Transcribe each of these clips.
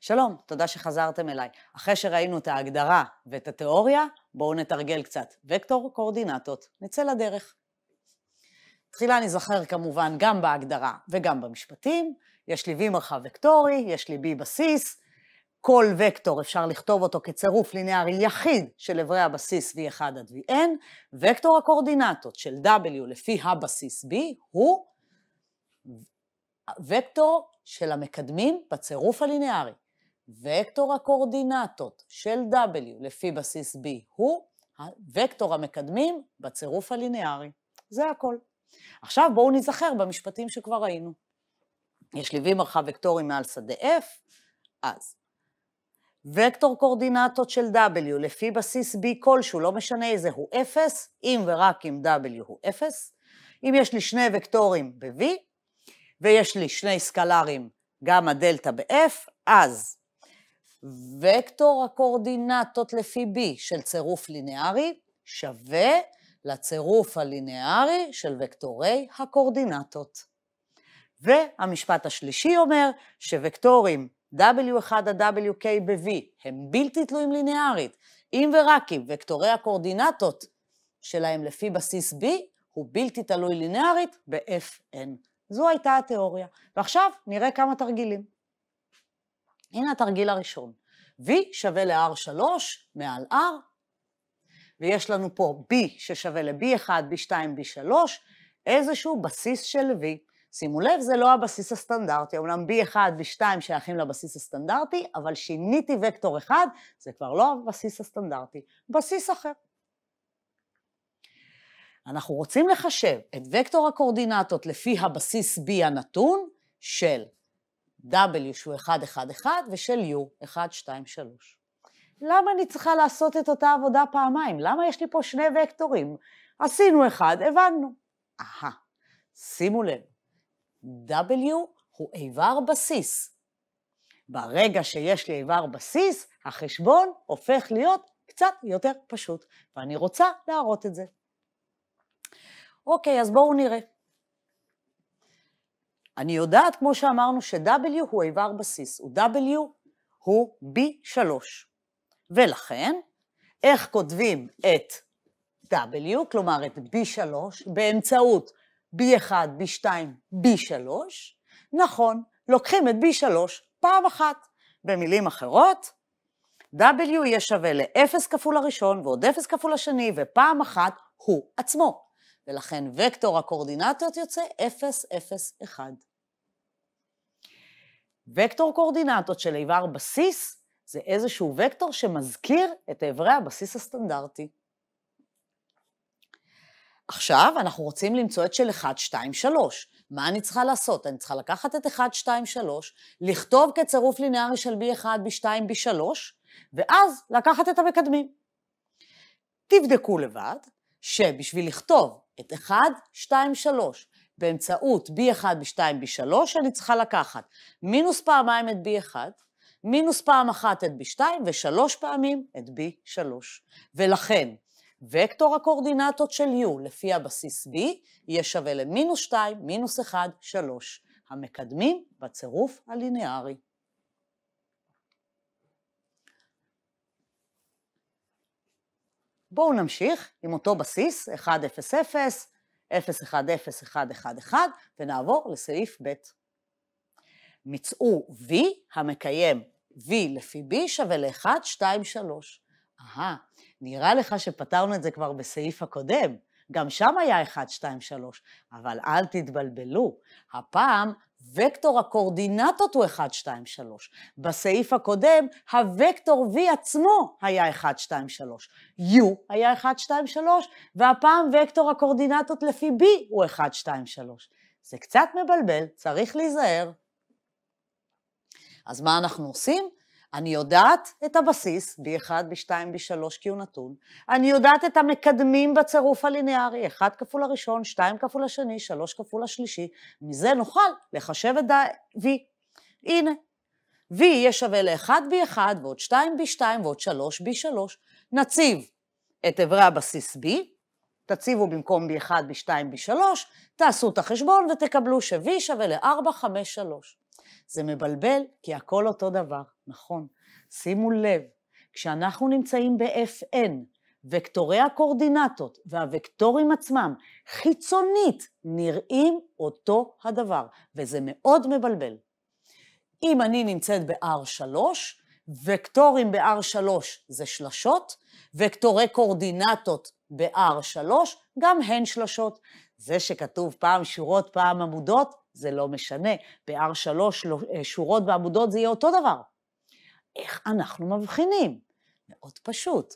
שלום, תודה שחזרתם אליי. אחרי שראינו את ההגדרה ואת התיאוריה, בואו נתרגל קצת. וקטור קורדינטות, נצא לדרך. תחילה נזכר כמובן גם בהגדרה וגם במשפטים. יש לי V מרחב וקטורי, יש לי B בסיס. כל וקטור אפשר לכתוב אותו כצירוף לינארי יחיד של אברי הבסיס V1 עד VN. וקטור הקורדינטות של W לפי הבסיס B הוא וקטור של המקדמים בצירוף הלינארי. וקטור הקורדינטות של W לפי בסיס B הוא וקטור המקדמים בצירוף הליניארי. זה הכל. עכשיו בואו נזכר במשפטים שכבר ראינו. יש לי V מרחב וקטורי מעל שדה F, אז וקטור קורדינטות של W לפי בסיס B כלשהו, לא משנה איזה, הוא 0, אם ורק אם W הוא 0. אם יש לי שני וקטורים ב-V, ויש לי שני סקלרים, גם הדלתא ב-F, אז וקטור הקורדינטות לפי B של צירוף לינארי שווה לצירוף הלינארי של וקטורי הקורדינטות והמשפט השלישי אומר שווקטורים W1 עד WK ב-V הם בלתי תלויים לינארית, אם ורק אם וקטורי הקורדינטות שלהם לפי בסיס B הוא בלתי תלוי לינארית ב-FN. זו הייתה התיאוריה. ועכשיו נראה כמה תרגילים. הנה התרגיל הראשון. V שווה ל-R3 מעל R, ויש לנו פה B ששווה ל-B1, B2, B3, איזשהו בסיס של V. שימו לב, זה לא הבסיס הסטנדרטי, אמנם B1, B2 שייכים לבסיס הסטנדרטי, אבל שיניתי וקטור אחד, זה כבר לא הבסיס הסטנדרטי, בסיס אחר. אנחנו רוצים לחשב את וקטור הקורדינטות לפי הבסיס B הנתון של W שהוא 1, 1, 1, ושל U 1, 2, 3. למה אני צריכה לעשות את אותה עבודה פעמיים? למה יש לי פה שני וקטורים? עשינו אחד, הבנו. אהה, שימו לב, W הוא איבר בסיס. ברגע שיש לי איבר בסיס, החשבון הופך להיות קצת יותר פשוט, ואני רוצה להראות את זה. אוקיי, אז בואו נראה. אני יודעת, כמו שאמרנו, ש-W הוא איבר בסיס, ו-W הוא B3. ולכן, איך כותבים את W, כלומר את B3, באמצעות B1, B2, B3? נכון, לוקחים את B3 פעם אחת. במילים אחרות, W יהיה שווה ל-0 כפול הראשון ועוד 0 כפול השני, ופעם אחת הוא עצמו. ולכן וקטור הקורדינטות יוצא 0, 0, 1. וקטור קורדינטות של איבר בסיס זה איזשהו וקטור שמזכיר את איברי הבסיס הסטנדרטי. עכשיו אנחנו רוצים למצוא את של 1, 2, 3. מה אני צריכה לעשות? אני צריכה לקחת את 1, 2, 3, לכתוב כצירוף לינארי של B1, B2, B3, ואז לקחת את המקדמים. תבדקו לבד שבשביל לכתוב את 1, 2, 3 באמצעות B1, B2, B3, אני צריכה לקחת מינוס פעמיים את B1, מינוס פעם אחת את B2 ושלוש פעמים את B3. ולכן, וקטור הקורדינטות של U לפי הבסיס B יהיה שווה למינוס 2, מינוס 1, 3, המקדמים בצירוף הליניארי. בואו נמשיך עם אותו בסיס, 1, 0, 0, 0101111, ונעבור לסעיף ב'. מצאו V המקיים V לפי B שווה ל-1, 2, 3. אהה, נראה לך שפתרנו את זה כבר בסעיף הקודם. גם שם היה 1, 2, 3, אבל אל תתבלבלו, הפעם וקטור הקורדינטות הוא 1, 2, 3. בסעיף הקודם, הוקטור V עצמו היה 1, 2, 3. U היה 1, 2, 3, והפעם וקטור הקורדינטות לפי B הוא 1, 2, 3. זה קצת מבלבל, צריך להיזהר. אז מה אנחנו עושים? אני יודעת את הבסיס, B1, B2, B3, כי הוא נתון. אני יודעת את המקדמים בצירוף הלינארי, 1 כפול הראשון, 2 כפול השני, 3 כפול השלישי. מזה נוכל לחשב את ה V. הנה, V יהיה שווה ל-1B1 ועוד 2B2 ועוד 3B3. נציב את אברי הבסיס B, תציבו במקום B1, B2, B3, תעשו את החשבון ותקבלו ש-V שווה ל-4, 5, 3. זה מבלבל, כי הכל אותו דבר. נכון. שימו לב, כשאנחנו נמצאים ב-FN, וקטורי הקורדינטות והוקטורים עצמם חיצונית נראים אותו הדבר, וזה מאוד מבלבל. אם אני נמצאת ב-R3, וקטורים ב-R3 זה שלשות, וקטורי קורדינטות ב-R3 גם הן שלשות. זה שכתוב פעם שורות, פעם עמודות, זה לא משנה. ב-R3 אה, שורות ועמודות זה יהיה אותו דבר. איך אנחנו מבחינים? מאוד פשוט.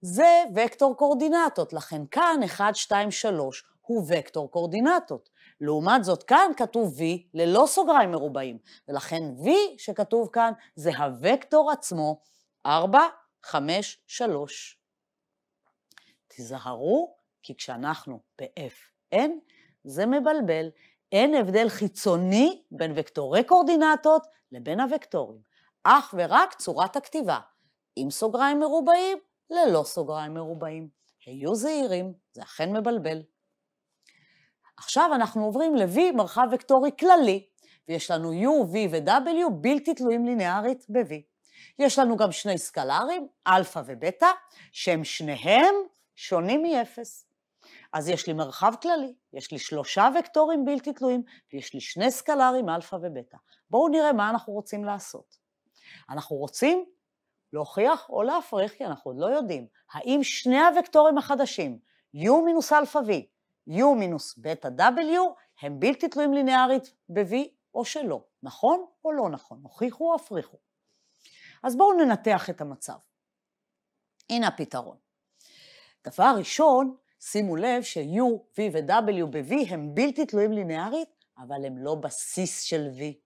זה וקטור קורדינטות, לכן כאן 1, 2, 3 הוא וקטור קורדינטות. לעומת זאת, כאן כתוב V ללא סוגריים מרובעים, ולכן V שכתוב כאן זה הוקטור עצמו, 4, 5, 3. תיזהרו, כי כשאנחנו ב-FN, זה מבלבל. אין הבדל חיצוני בין וקטורי קורדינטות לבין הוקטורים. אך ורק צורת הכתיבה, עם סוגריים מרובעים, ללא סוגריים מרובעים. היו זהירים, זה אכן מבלבל. עכשיו אנחנו עוברים ל-V מרחב וקטורי כללי, ויש לנו U, V ו-W בלתי תלויים לינארית ב-V. יש לנו גם שני סקלרים, אלפא ובטא, שהם שניהם שונים מ-0. אז יש לי מרחב כללי, יש לי שלושה וקטורים בלתי תלויים, ויש לי שני סקלרים, אלפא ובטא. בואו נראה מה אנחנו רוצים לעשות. אנחנו רוצים להוכיח או להפריך, כי אנחנו עוד לא יודעים, האם שני הוקטורים החדשים, u מינוס אלפא v, u מינוס בטא w, הם בלתי תלויים לינארית ב-v או שלא, נכון או לא נכון, הוכיחו או הפריכו. אז בואו ננתח את המצב. הנה הפתרון. דבר ראשון, שימו לב ש-U, V ו-W ב-V הם בלתי תלויים לינארית, אבל הם לא בסיס של V.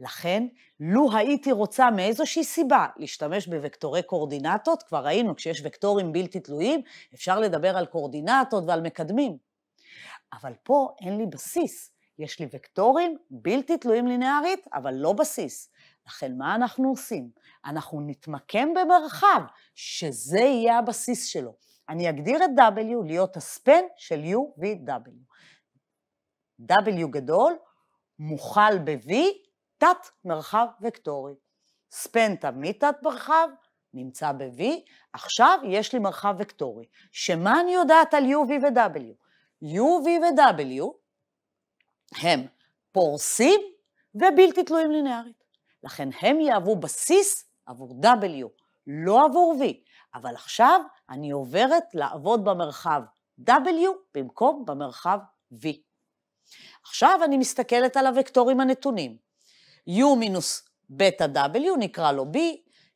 לכן, לו הייתי רוצה מאיזושהי סיבה להשתמש בווקטורי קורדינטות, כבר ראינו, כשיש וקטורים בלתי תלויים, אפשר לדבר על קורדינטות ועל מקדמים. אבל פה אין לי בסיס. יש לי וקטורים בלתי תלויים לינארית, אבל לא בסיס. לכן מה אנחנו עושים? אנחנו נתמקם במרחב, שזה יהיה הבסיס שלו. אני אגדיר את W להיות הספן של U ו-W. W גדול מוכל ב-V תת-מרחב וקטורי. ספן תמיד תת מרחב נמצא ב-V, עכשיו יש לי מרחב וקטורי. שמה אני יודעת על U, V ו-W? U, V ו-W הם פורסים ובלתי תלויים לינארית. לכן הם יהוו בסיס עבור W, לא עבור V. אבל עכשיו אני עוברת לעבוד במרחב W במקום במרחב V. עכשיו אני מסתכלת על הוקטורים הנתונים. U מינוס בטא W נקרא לו B,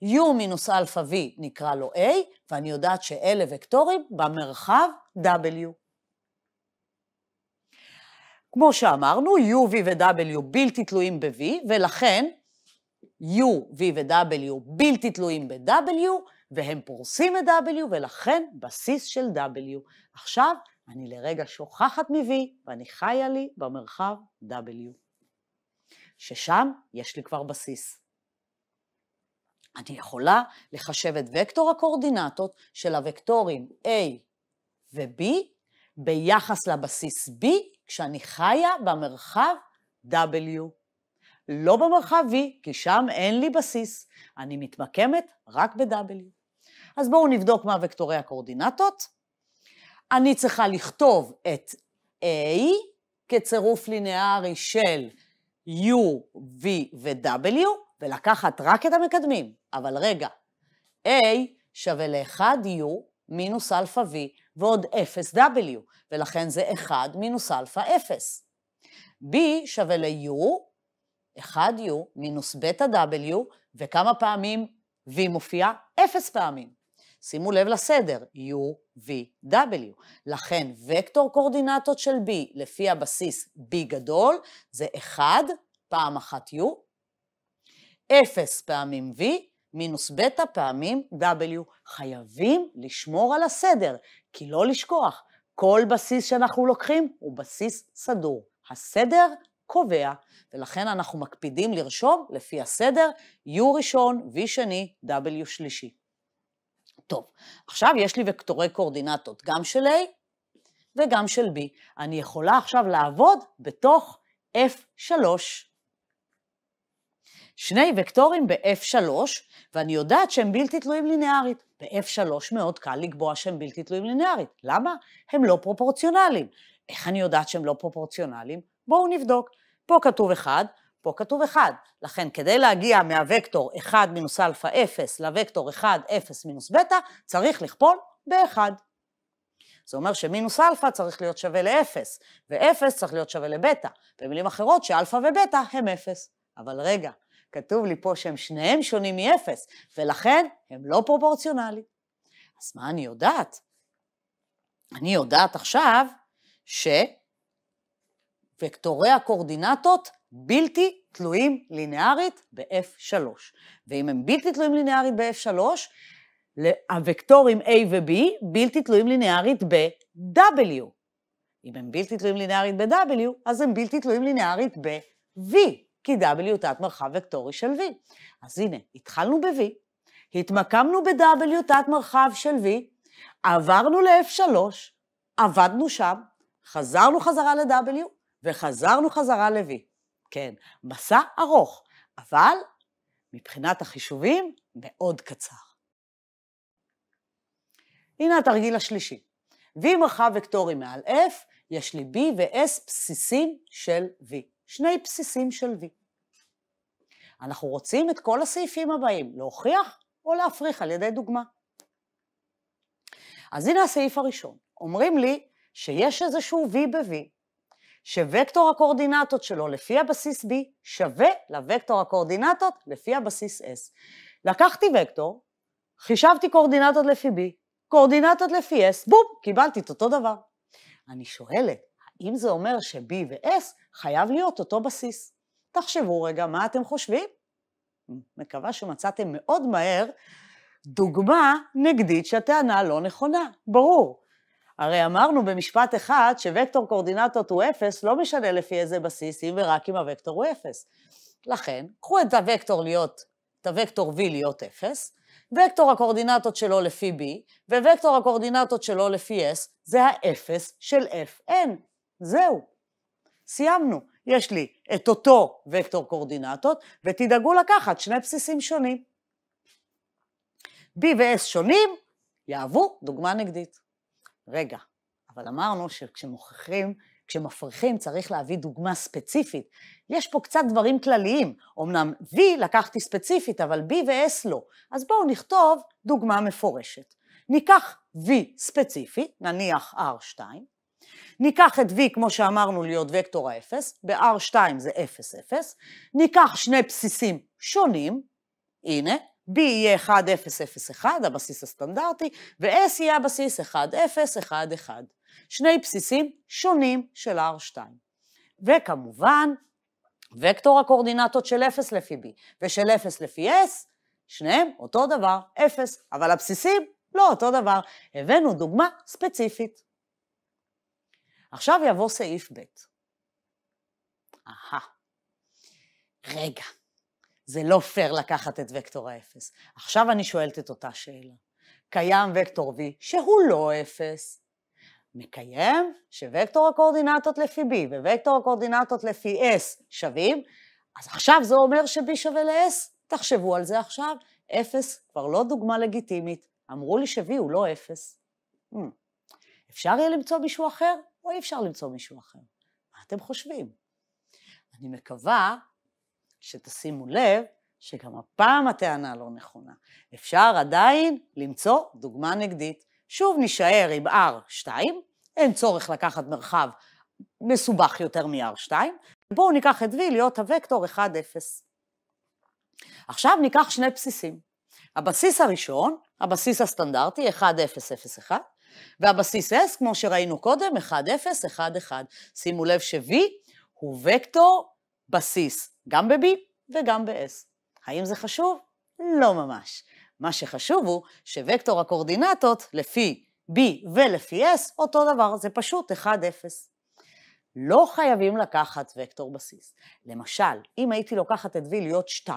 U מינוס אלפא V נקרא לו A, ואני יודעת שאלה וקטורים במרחב W. כמו שאמרנו, U, V ו-W בלתי תלויים ב-V, ולכן U, V ו-W בלתי תלויים ב-W, והם פורסים את W, ולכן בסיס של W. עכשיו, אני לרגע שוכחת מ-V, ואני חיה לי במרחב W. ששם יש לי כבר בסיס. אני יכולה לחשב את וקטור הקורדינטות של הוקטורים A ו-B ביחס לבסיס B כשאני חיה במרחב W. לא במרחב V, כי שם אין לי בסיס. אני מתמקמת רק ב-W. אז בואו נבדוק מה וקטורי הקורדינטות. אני צריכה לכתוב את A כצירוף לינארי של U, V ו-W, ולקחת רק את המקדמים. אבל רגע, A שווה ל-1U מינוס אלפא V ועוד 0W, ולכן זה 1 מינוס אלפא 0. B שווה ל-U, 1U מינוס בטא W, וכמה פעמים V מופיע? 0 פעמים. שימו לב לסדר, U, V, W. לכן וקטור קורדינטות של B לפי הבסיס B גדול זה 1 פעם אחת U, 0 פעמים V, מינוס בטא פעמים W. חייבים לשמור על הסדר, כי לא לשכוח, כל בסיס שאנחנו לוקחים הוא בסיס סדור. הסדר קובע, ולכן אנחנו מקפידים לרשום לפי הסדר U ראשון, V שני, W שלישי. טוב, עכשיו יש לי וקטורי קורדינטות, גם של A וגם של B. אני יכולה עכשיו לעבוד בתוך F3. שני וקטורים ב-F3, ואני יודעת שהם בלתי תלויים לינארית. ב-F3 מאוד קל לקבוע שהם בלתי תלויים לינארית. למה? הם לא פרופורציונליים. איך אני יודעת שהם לא פרופורציונליים? בואו נבדוק. פה כתוב 1, פה כתוב 1. לכן, כדי להגיע מהוקטור 1 מינוס אלפא 0 לוקטור 1, 0 מינוס בטא, צריך לכפול ב-1. זה אומר שמינוס אלפא צריך להיות שווה ל-0, ו-0 צריך להיות שווה לבטא. במילים אחרות, שאלפא ובטא הם 0. אבל רגע, כתוב לי פה שהם שניהם שונים מ-0, ולכן הם לא פרופורציונליים. אז מה אני יודעת? אני יודעת עכשיו שווקטורי הקורדינטות בלתי תלויים לינארית ב-F3. ואם הם בלתי תלויים לינארית ב-F3, הוקטורים A ו-B בלתי תלויים לינארית ב-W. אם הם בלתי תלויים לינארית ב-W, אז הם בלתי תלויים לינארית ב-V, כי W תת מרחב וקטורי של V. אז הנה, התחלנו ב-V, התמקמנו ב-W תת מרחב של V, עברנו ל-F3, עבדנו שם, חזרנו חזרה ל-W וחזרנו חזרה ל-V. כן, מסע ארוך, אבל מבחינת החישובים מאוד קצר. הנה התרגיל השלישי. V מרחב וקטורי מעל F, יש לי B ו-S בסיסים של V. שני בסיסים של V. אנחנו רוצים את כל הסעיפים הבאים, להוכיח או להפריך על ידי דוגמה. אז הנה הסעיף הראשון. אומרים לי שיש איזשהו V ב-V, שווקטור הקורדינטות שלו לפי הבסיס B שווה לווקטור הקורדינטות לפי הבסיס S. לקחתי וקטור, חישבתי קורדינטות לפי B, קורדינטות לפי S, בום, קיבלתי את אותו דבר. אני שואלת, האם זה אומר ש-B ו-S חייב להיות אותו בסיס? תחשבו רגע, מה אתם חושבים? מקווה שמצאתם מאוד מהר דוגמה נגדית שהטענה לא נכונה. ברור, הרי אמרנו במשפט אחד שווקטור קורדינטות הוא 0, לא משנה לפי איזה בסיס, אם ורק אם הוקטור הוא 0. לכן, קחו את הוקטור להיות, את הוקטור v להיות 0, וקטור הקורדינטות שלו לפי b, ווקטור הקורדינטות שלו לפי s, זה ה-0 של fn. זהו. סיימנו. יש לי את אותו וקטור קורדינטות, ותדאגו לקחת שני בסיסים שונים. b ו-s שונים, יהוו דוגמה נגדית. רגע, אבל אמרנו שכשמוכיחים, כשמפריחים צריך להביא דוגמה ספציפית. יש פה קצת דברים כלליים, אמנם V לקחתי ספציפית, אבל B ו-S לא. אז בואו נכתוב דוגמה מפורשת. ניקח V ספציפי, נניח R2, ניקח את V, כמו שאמרנו, להיות וקטור האפס, ב-R2 זה 0, 0, ניקח שני בסיסים שונים, הנה, B יהיה 1001, הבסיס הסטנדרטי, ו-S יהיה הבסיס 1011. שני בסיסים שונים של R2. וכמובן, וקטור הקורדינטות של 0 לפי B ושל 0 לפי S, שניהם אותו דבר, 0, אבל הבסיסים לא אותו דבר. הבאנו דוגמה ספציפית. עכשיו יבוא סעיף ב'. אהה. רגע, זה לא פייר לקחת את וקטור האפס. עכשיו אני שואלת את אותה שאלה. קיים וקטור V שהוא לא אפס. מקיים שווקטור הקואורדינטות לפי B ווקטור הקואורדינטות לפי S שווים, אז עכשיו זה אומר ש-B שווה ל-S. תחשבו על זה עכשיו, אפס כבר לא דוגמה לגיטימית. אמרו לי ש-V הוא לא אפס. Hmm. אפשר יהיה למצוא מישהו אחר, או אי אפשר למצוא מישהו אחר? מה אתם חושבים? אני מקווה שתשימו לב שגם הפעם הטענה לא נכונה. אפשר עדיין למצוא דוגמה נגדית. שוב נישאר עם R2, אין צורך לקחת מרחב מסובך יותר מ-R2. בואו ניקח את V להיות הוקטור 1, 0. עכשיו ניקח שני בסיסים. הבסיס הראשון, הבסיס הסטנדרטי 1, 0, 0, 1, והבסיס S, כמו שראינו קודם, 1, 0, 1, 1. שימו לב ש-V הוא וקטור בסיס גם ב-B וגם ב-S. האם זה חשוב? לא ממש. מה שחשוב הוא שווקטור הקורדינטות לפי B ולפי S אותו דבר, זה פשוט 1-0. לא חייבים לקחת וקטור בסיס. למשל, אם הייתי לוקחת את V להיות 2-0,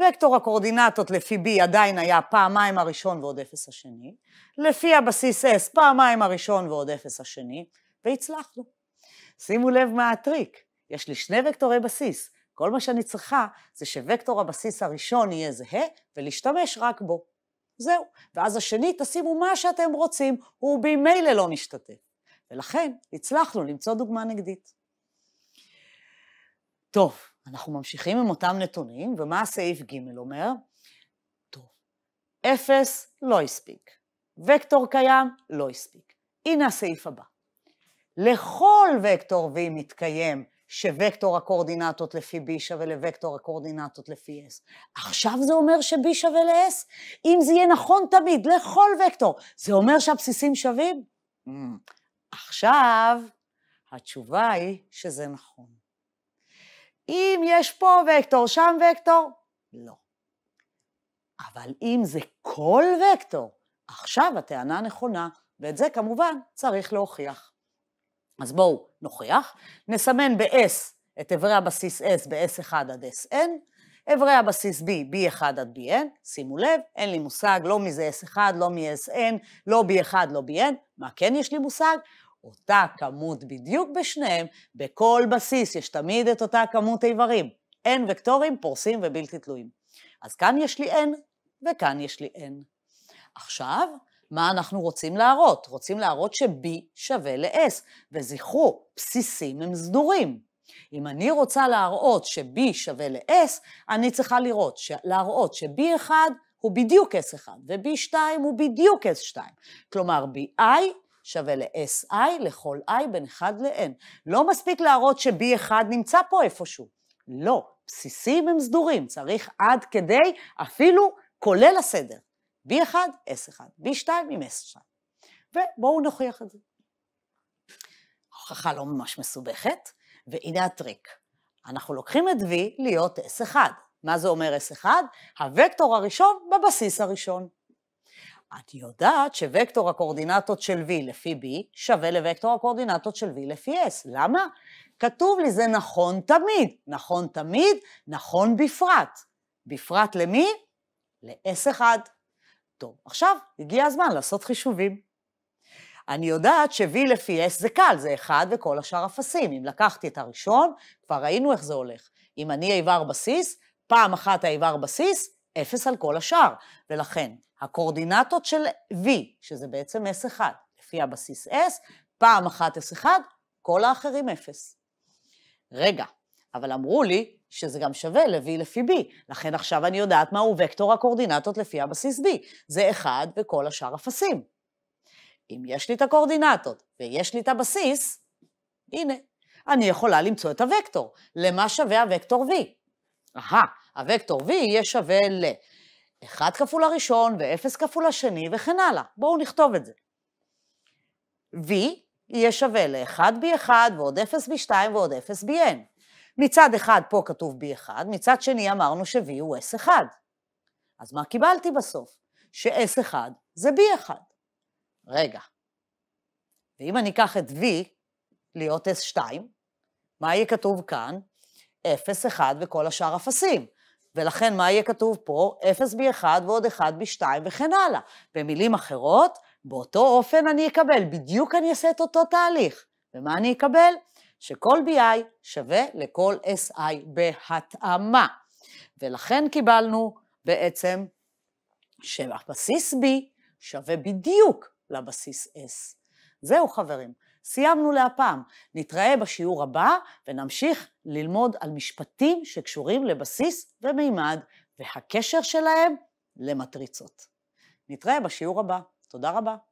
וקטור הקורדינטות לפי B עדיין היה פעמיים הראשון ועוד 0 השני, לפי הבסיס S פעמיים הראשון ועוד 0 השני, והצלחנו. שימו לב מה הטריק. יש לי שני וקטורי בסיס. כל מה שאני צריכה זה שווקטור הבסיס הראשון יהיה זהה, ולהשתמש רק בו. זהו. ואז השני, תשימו מה שאתם רוצים, הוא במילא לא משתתף. ולכן הצלחנו למצוא דוגמה נגדית. טוב, אנחנו ממשיכים עם אותם נתונים, ומה הסעיף ג' אומר? טוב, אפס לא הספיק, וקטור קיים לא הספיק. הנה הסעיף הבא. לכל וקטור V מתקיים שווקטור הקואורדינטות לפי B שווה לווקטור הקואורדינטות לפי S. עכשיו זה אומר ש-B שווה ל-S? אם זה יהיה נכון תמיד לכל וקטור, זה אומר שהבסיסים שווים? Mm. עכשיו, התשובה היא שזה נכון. אם יש פה וקטור, שם וקטור, לא. אבל אם זה כל וקטור, עכשיו הטענה נכונה, ואת זה כמובן צריך להוכיח. אז בואו נוכיח, נסמן ב-S את אברי הבסיס S ב-S1 עד Sn, אברי הבסיס B, B1 עד BN, שימו לב, אין לי מושג לא מזה S1, לא מ-SN, לא B1, לא BN, מה כן יש לי מושג? אותה כמות בדיוק בשניהם, בכל בסיס יש תמיד את אותה כמות איברים. n וקטורים פורסים ובלתי תלויים. אז כאן יש לי n, וכאן יש לי n. עכשיו, מה אנחנו רוצים להראות? רוצים להראות ש-B שווה ל-S, וזכרו, בסיסים הם סדורים. אם אני רוצה להראות ש-B שווה ל-S, אני צריכה לראות, להראות ש-B1 הוא בדיוק S1, ו-B2 הוא בדיוק S2. כלומר, BI שווה ל-SI לכל I בין 1 ל-N. לא מספיק להראות ש-B1 נמצא פה איפשהו. לא, בסיסים הם סדורים, צריך עד כדי, אפילו כולל הסדר. v 1 S1, v 2 עם S2. ובואו נוכיח את זה. הוכחה לא ממש מסובכת, והנה הטריק. אנחנו לוקחים את V להיות S1. מה זה אומר S1? הוקטור הראשון בבסיס הראשון. את יודעת שוקטור הקואורדינטות של V לפי B שווה לוקטור הקואורדינטות של V לפי S. למה? כתוב לי זה נכון תמיד. נכון תמיד, נכון בפרט. בפרט למי? ל-S1. טוב, עכשיו הגיע הזמן לעשות חישובים. אני יודעת ש-V לפי S זה קל, זה אחד וכל השאר אפסים. אם לקחתי את הראשון, כבר ראינו איך זה הולך. אם אני איבר בסיס, פעם אחת האיבר בסיס, אפס על כל השאר. ולכן, הקורדינטות של V, שזה בעצם S1, לפי הבסיס S, פעם אחת S1, כל האחרים אפס. רגע, אבל אמרו לי שזה גם שווה ל-V לפי B. לכן עכשיו אני יודעת מהו וקטור הקורדינטות לפי הבסיס B. זה אחד וכל השאר אפסים. אם יש לי את הקורדינטות ויש לי את הבסיס, הנה, אני יכולה למצוא את הוקטור. למה שווה הוקטור V? אהה, הוקטור V יהיה שווה ל... 1 כפול הראשון ו-0 כפול השני וכן הלאה. בואו נכתוב את זה. V יהיה שווה ל-1 B1 ועוד 0 B2 ועוד 0 BN. מצד אחד, פה כתוב B1, מצד שני אמרנו ש-V הוא S1. אז מה קיבלתי בסוף? ש-S1 זה B1. רגע, ואם אני אקח את V להיות S2, מה יהיה כתוב כאן? 0, 1 וכל השאר אפסים. ולכן מה יהיה כתוב פה? 0 ב-1 ועוד 1 ב-2 וכן הלאה. במילים אחרות, באותו אופן אני אקבל, בדיוק אני אעשה את אותו תהליך. ומה אני אקבל? שכל BI שווה לכל SI בהתאמה. ולכן קיבלנו בעצם שהבסיס B שווה בדיוק לבסיס S. זהו חברים, סיימנו להפעם. נתראה בשיעור הבא ונמשיך ללמוד על משפטים שקשורים לבסיס ומימד והקשר שלהם למטריצות. נתראה בשיעור הבא. תודה רבה.